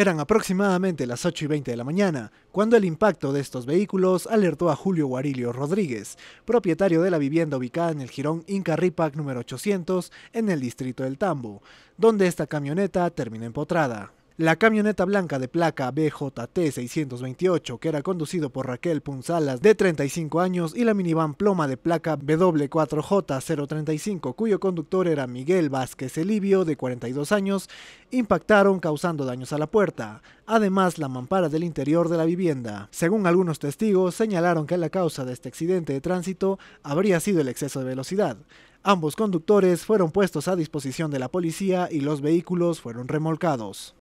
Eran aproximadamente las 8 y 20 de la mañana, cuando el impacto de estos vehículos alertó a Julio Guarilio Rodríguez, propietario de la vivienda ubicada en el jirón Inca Ripac número 800, en el distrito del Tambo, donde esta camioneta terminó empotrada. La camioneta blanca de placa BJT-628, que era conducido por Raquel Punzalas, de 35 años, y la minivan ploma de placa W4J-035, cuyo conductor era Miguel Vázquez Elivio, de 42 años, impactaron causando daños a la puerta, además la mampara del interior de la vivienda. Según algunos testigos, señalaron que la causa de este accidente de tránsito habría sido el exceso de velocidad. Ambos conductores fueron puestos a disposición de la policía y los vehículos fueron remolcados.